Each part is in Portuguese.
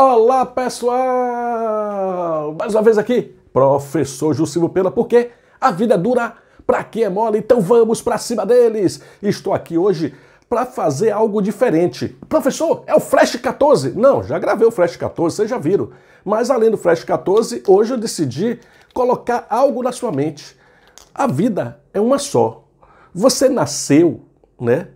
Olá pessoal! Mais uma vez aqui, professor Jussivo Pena, porque a vida é dura para quem é mole, então vamos para cima deles! Estou aqui hoje para fazer algo diferente. Professor, é o Flash 14? Não, já gravei o Flash 14, vocês já viram. Mas além do Flash 14, hoje eu decidi colocar algo na sua mente. A vida é uma só. Você nasceu, né?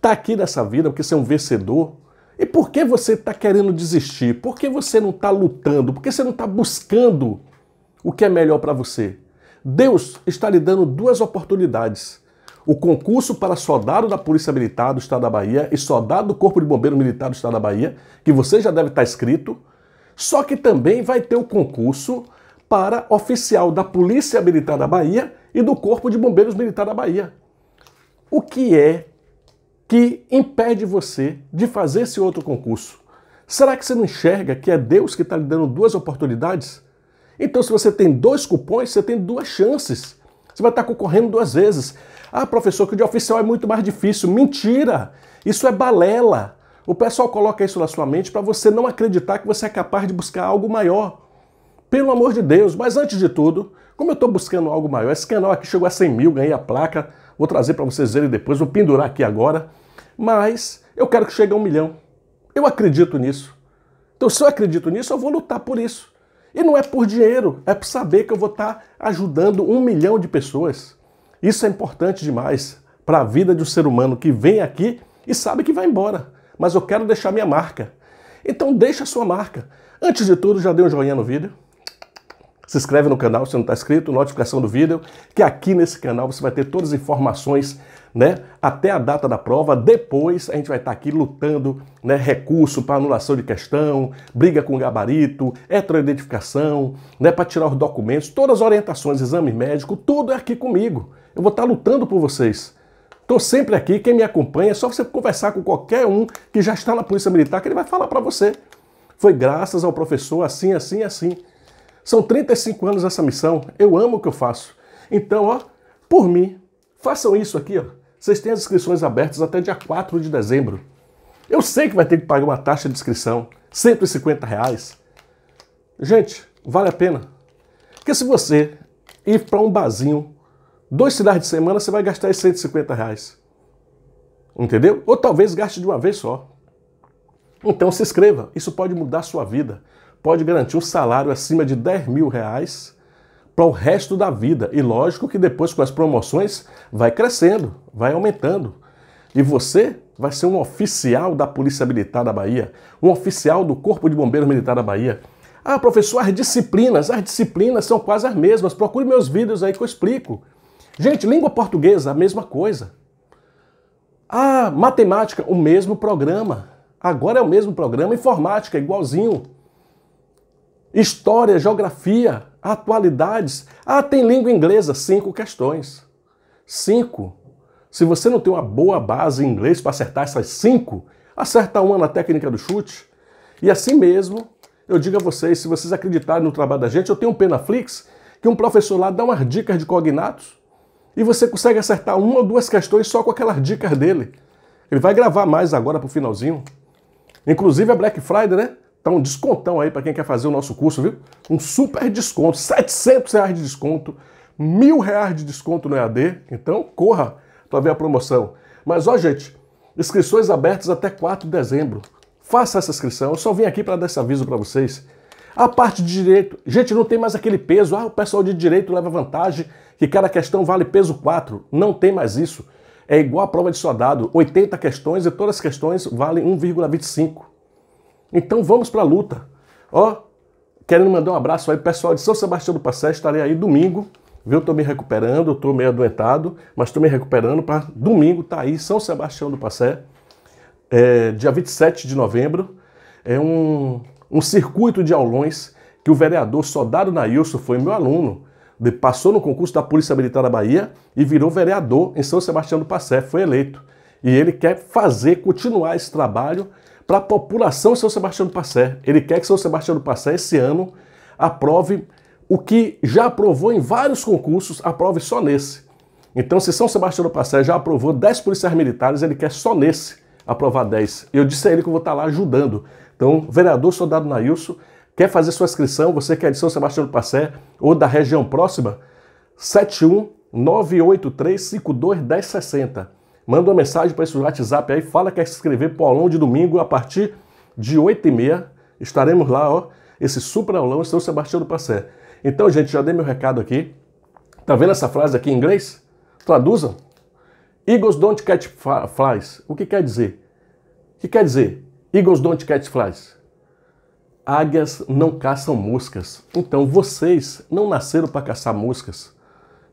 Tá aqui nessa vida porque você é um vencedor, e por que você está querendo desistir? Por que você não está lutando? Por que você não está buscando o que é melhor para você? Deus está lhe dando duas oportunidades. O concurso para soldado da Polícia Militar do Estado da Bahia e soldado do Corpo de Bombeiro Militar do Estado da Bahia, que você já deve tá estar inscrito, só que também vai ter o concurso para oficial da Polícia Militar da Bahia e do Corpo de Bombeiros Militar da Bahia. O que é que impede você de fazer esse outro concurso? Será que você não enxerga que é Deus que está lhe dando duas oportunidades? Então, se você tem dois cupons, você tem duas chances. Você vai estar tá concorrendo duas vezes. Ah, professor, que o de oficial é muito mais difícil. Mentira! Isso é balela. O pessoal coloca isso na sua mente para você não acreditar que você é capaz de buscar algo maior. Pelo amor de Deus, mas antes de tudo, como eu estou buscando algo maior, esse canal aqui chegou a 100 mil, ganhei a placa, Vou trazer para vocês verem depois, vou pendurar aqui agora. Mas eu quero que chegue a um milhão. Eu acredito nisso. Então, se eu acredito nisso, eu vou lutar por isso. E não é por dinheiro, é por saber que eu vou estar tá ajudando um milhão de pessoas. Isso é importante demais para a vida de um ser humano que vem aqui e sabe que vai embora. Mas eu quero deixar minha marca. Então deixa a sua marca. Antes de tudo, já dê um joinha no vídeo se inscreve no canal se não está inscrito, notificação do vídeo, que aqui nesse canal você vai ter todas as informações né, até a data da prova. Depois a gente vai estar tá aqui lutando né, recurso para anulação de questão, briga com gabarito, heteroidentificação, né, para tirar os documentos, todas as orientações, exame médico, tudo é aqui comigo. Eu vou estar tá lutando por vocês. Estou sempre aqui, quem me acompanha, é só você conversar com qualquer um que já está na Polícia Militar, que ele vai falar para você. Foi graças ao professor assim, assim, assim. São 35 anos essa missão, eu amo o que eu faço. Então, ó, por mim, façam isso aqui, ó. Vocês têm as inscrições abertas até dia 4 de dezembro. Eu sei que vai ter que pagar uma taxa de inscrição, 150 reais. Gente, vale a pena. Porque se você ir para um barzinho, dois cidades de semana, você vai gastar esses 150 reais. Entendeu? Ou talvez gaste de uma vez só. Então se inscreva, isso pode mudar a sua vida pode garantir um salário acima de 10 mil reais para o resto da vida. E lógico que depois com as promoções vai crescendo, vai aumentando. E você vai ser um oficial da Polícia Militar da Bahia, um oficial do Corpo de Bombeiros Militar da Bahia. Ah, professor, as disciplinas, as disciplinas são quase as mesmas. Procure meus vídeos aí que eu explico. Gente, língua portuguesa, a mesma coisa. Ah, matemática, o mesmo programa. Agora é o mesmo programa, informática, igualzinho história, geografia, atualidades. Ah, tem língua inglesa, cinco questões. Cinco. Se você não tem uma boa base em inglês para acertar essas cinco, acerta uma na técnica do chute. E assim mesmo, eu digo a vocês, se vocês acreditarem no trabalho da gente, eu tenho um Penaflix, que um professor lá dá umas dicas de cognatos, e você consegue acertar uma ou duas questões só com aquelas dicas dele. Ele vai gravar mais agora para o finalzinho. Inclusive a é Black Friday, né? Tá um descontão aí para quem quer fazer o nosso curso, viu? Um super desconto, 700 reais de desconto, mil reais de desconto no EAD. Então, corra para ver a promoção. Mas, ó, gente, inscrições abertas até 4 de dezembro. Faça essa inscrição. Eu só vim aqui para dar esse aviso para vocês. A parte de direito. Gente, não tem mais aquele peso. Ah, o pessoal de direito leva vantagem que cada questão vale peso 4. Não tem mais isso. É igual a prova de soldado. 80 questões e todas as questões valem 1,25. Então vamos para a luta. Ó, querendo mandar um abraço aí pessoal de São Sebastião do Passé, estarei aí domingo, viu? Tô me recuperando, tô meio adoentado, mas tô me recuperando para domingo tá aí São Sebastião do Passé, é, dia 27 de novembro. É um, um circuito de aulões que o vereador Soldado Nailson foi meu aluno. passou no concurso da Polícia Militar da Bahia e virou vereador em São Sebastião do Passé, foi eleito. E ele quer fazer, continuar esse trabalho para a população de São Sebastião do Passé. Ele quer que São Sebastião do Passé, esse ano, aprove o que já aprovou em vários concursos, aprove só nesse. Então, se São Sebastião do Passé já aprovou 10 policiais militares, ele quer só nesse aprovar 10. Eu disse a ele que eu vou estar tá lá ajudando. Então, vereador Soldado Nailson, quer fazer sua inscrição, você que é de São Sebastião do Passé ou da região próxima, 71 983 52 1060. Manda uma mensagem para esse WhatsApp aí, fala que quer se inscrever para o aulão de domingo a partir de 8h30. Estaremos lá, ó, esse super aulão em São Sebastião do Passé. Então, gente, já dei meu recado aqui. Tá vendo essa frase aqui em inglês? Traduzam. Eagles don't catch flies. O que quer dizer? O que quer dizer? Eagles don't catch flies. Águias não caçam moscas. Então vocês não nasceram para caçar moscas.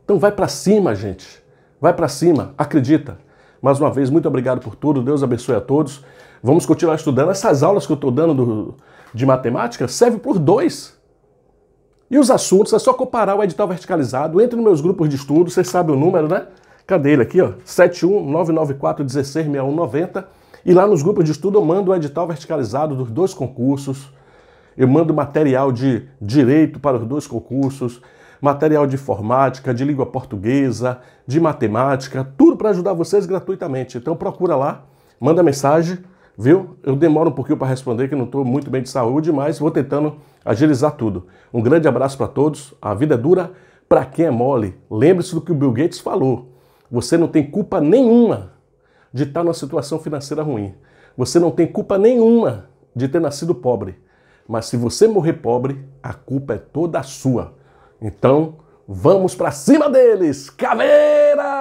Então vai para cima, gente. Vai para cima, acredita. Mais uma vez, muito obrigado por tudo. Deus abençoe a todos. Vamos continuar estudando. Essas aulas que eu estou dando do, de matemática serve por dois. E os assuntos, é só comparar o edital verticalizado. Entre nos meus grupos de estudo, você sabe o número, né? Cadê ele aqui, ó? 71994166190. E lá nos grupos de estudo eu mando o edital verticalizado dos dois concursos. Eu mando material de direito para os dois concursos material de informática, de língua portuguesa, de matemática, tudo para ajudar vocês gratuitamente. Então procura lá, manda mensagem, viu? Eu demoro um pouquinho para responder que não estou muito bem de saúde, mas vou tentando agilizar tudo. Um grande abraço para todos. A vida é dura para quem é mole. Lembre-se do que o Bill Gates falou. Você não tem culpa nenhuma de estar tá numa situação financeira ruim. Você não tem culpa nenhuma de ter nascido pobre. Mas se você morrer pobre, a culpa é toda sua. Então, vamos para cima deles! Caveira!